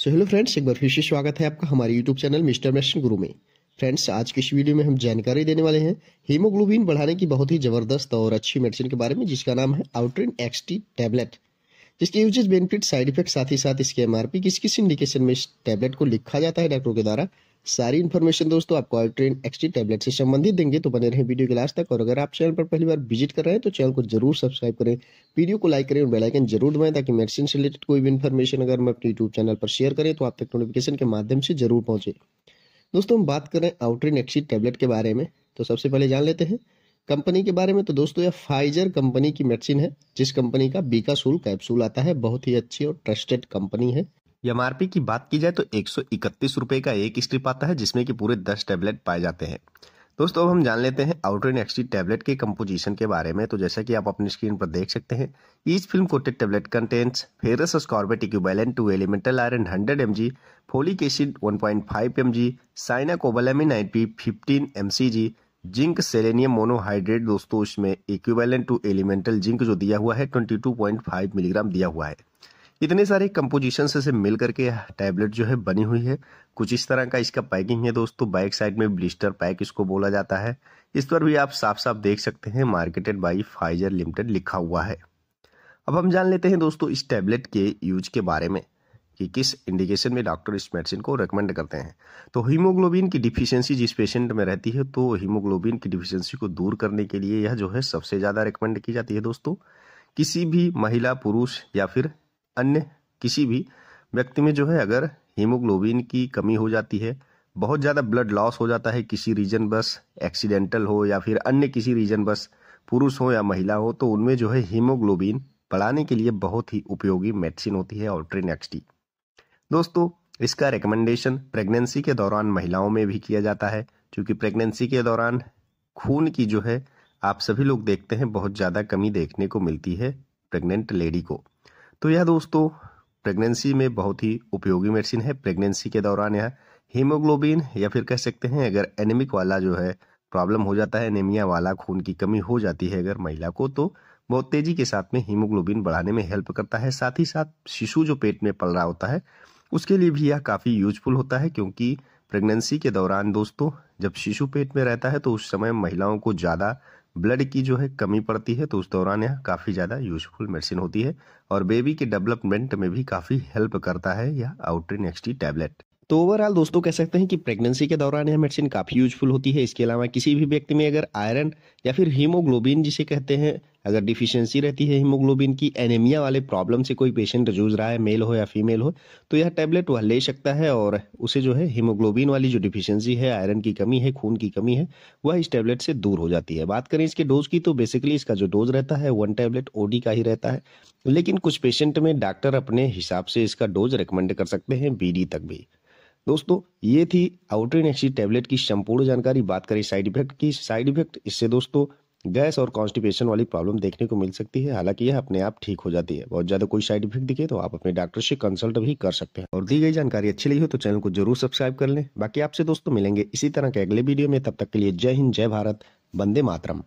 so hello friends एक बार फिर से स्वागत है आपका हमारे यूट्यूब चैनल मिस्टर मैशन गुरु में फ्रेंड्स आज की इस वीडियो में हम जानकारी देने वाले हैं हीमोग्लोबिन बढ़ाने की बहुत ही ज़बरदस्त और अच्छी मेडिसिन के बारे में जिसका नाम है आउट्रिन एक्सटी टैबलेट जिसके यूजेज बेनिफिट साइड इफेक्ट साथ ही साथ इसके एमआरपी किस किस इंडिकेशन में इस टैबलेट को लिखा जाता है डॉक्टरों के द्वारा सारी इन्फॉर्मेशन दोस्तों आपको आयोट्रेन एक्सटी टैबलेट से संबंधित देंगे तो बने रहें वीडियो के लास्ट तक और अगर आप चैनल पर पहली बार विजिट कर रहे हैं तो चैनल को जरूर सब्सक्राइब करें वीडियो को लाइक करें और बेलाइकन जरूर दबाएं ताकि मेडिसिन से रिलेटेड कोई भी इन्फॉर्मेशन अगर हम अपने यूट्यूब चैनल पर शेयर करें तो आप तक नोटिफिकेशन के माध्यम से जरूर पहुँचे दोस्तों हम बात करें आउट्रेन एक्सी टैबलेट के बारे में तो सबसे पहले जान लेते हैं कंपनी के बारे में तो दोस्तों यह फाइजर कंपनी की मेडिसिन है जिस कंपनी का बीकासूल कैप्सूल आता है बहुत ही अच्छी और ट्रस्टेड कंपनी है एमआरपी की बात की जाए तो एक सौ इकतीस रुपये का एक स्ट्रिप आता है जिसमें कि पूरे दस टैबलेट पाए जाते हैं दोस्तों अब हम जान लेते हैं आउटरेन एक्सटी टैबलेट के कंपोजिशन के बारे में तो जैसा कि आप अपनी स्क्रीन पर देख सकते हैं each film coated tablet contents ferrous ascorbate equivalent to elemental iron hundred M G folic acid one point five M G cyanocobalamin I P fifteen M C G zinc selenium monohydrate दोस्तों इसमें equivalent to elemental zinc जो दिया हुआ है twenty milligram दिया हुआ है इतने सारे कंपोजिशन से मिल करके टैबलेट जो है बनी हुई है कुछ इस तरह का इसका पैकिंग है दोस्तों बैक साइड में ब्लिस्टर पैक इसको बोला जाता है इस पर भी आप साफ साफ देख सकते हैं मार्केटेड बाई फाइजर लिमिटेड लिखा हुआ है अब हम जान लेते हैं दोस्तों इस टैबलेट के यूज के बारे में कि किस इंडिकेशन में डॉक्टर इस मेडिसिन को रेकमेंड करते हैं तो हीमोग्लोबिन की डिफिशियंसी जिस पेशेंट में रहती है तो हीमोग्लोबिन की डिफिशियंसी को दूर करने के लिए यह जो है सबसे ज़्यादा रेकमेंड की जाती है दोस्तों किसी भी महिला पुरुष या फिर अन्य किसी भी व्यक्ति में जो है अगर हीमोग्लोबिन की कमी हो जाती है बहुत ज़्यादा ब्लड लॉस हो जाता है किसी रीजन बस एक्सीडेंटल हो या फिर अन्य किसी रीजन बस पुरुष हो या महिला हो तो उनमें जो है हीमोग्लोबिन बढ़ाने के लिए बहुत ही उपयोगी मेडिसिन होती है ऑल्ट्रीन एक्सटी दोस्तों इसका रिकमेंडेशन प्रेगनेंसी के दौरान महिलाओं में भी किया जाता है क्योंकि प्रेगनेंसी के दौरान खून की जो है आप सभी लोग देखते हैं बहुत ज़्यादा कमी देखने को मिलती है प्रेग्नेंट लेडी को तो यह दोस्तों प्रेगनेंसी में बहुत ही उपयोगी मेडिसिन है प्रेगनेंसी के दौरान यह हीमोग्लोबिन या फिर कह सकते हैं अगर एनेमिक वाला जो है प्रॉब्लम हो जाता है एनीमिया वाला खून की कमी हो जाती है अगर महिला को तो बहुत तेजी के साथ में हीमोग्लोबिन बढ़ाने में हेल्प करता है साथ ही साथ शिशु जो पेट में पल रहा होता है उसके लिए भी यह काफ़ी यूजफुल होता है क्योंकि प्रेगनेंसी के दौरान दोस्तों जब शिशु पेट में रहता है तो उस समय महिलाओं को ज़्यादा ब्लड की जो है कमी पड़ती है तो उस दौरान यह काफ़ी ज़्यादा यूजफुल मेडिसिन होती है और बेबी के डेवलपमेंट में भी काफ़ी हेल्प करता है यह आउट्रिन एक्सटी टैबलेट तो ओवरऑल दोस्तों कह सकते हैं कि प्रेगनेंसी के दौरान यह मेडिसिन काफ़ी यूजफुल होती है इसके अलावा किसी भी व्यक्ति में अगर आयरन या फिर हीमोग्लोबिन जिसे कहते हैं अगर डिफिशियंसी रहती है हीमोग्लोबिन की एनेमिया वाले प्रॉब्लम से कोई पेशेंट जूझ रहा है मेल हो या फीमेल हो तो यह टैबलेट वह ले सकता है और उसे जो है हीमोग्लोबिन वाली जो डिफिशियंसी है आयरन की कमी है खून की कमी है वह इस टैबलेट से दूर हो जाती है बात करें इसके डोज की तो बेसिकली इसका जो डोज रहता है वन टैबलेट ओडी का ही रहता है लेकिन कुछ पेशेंट में डॉक्टर अपने हिसाब से इसका डोज रिकमेंड कर सकते हैं बी तक भी दोस्तों ये थी आउट्रीन एक्सी टैबलेट की संपूर्ण जानकारी बात करें साइड इफेक्ट की साइड इफेक्ट इससे दोस्तों गैस और कॉन्स्टिपेशन वाली प्रॉब्लम देखने को मिल सकती है हालांकि यह अपने आप ठीक हो जाती है बहुत ज्यादा कोई साइड इफेक्ट दिखे तो आप अपने डॉक्टर से कंसल्ट भी कर सकते हैं और दी गई जानकारी अच्छी लगी हो तो चैनल को जरूर सब्सक्राइब कर लें बाकी आपसे दोस्तों मिलेंगे इसी तरह के अगले वीडियो में तब तक के लिए जय हिंद जय भारत वंदे मातरम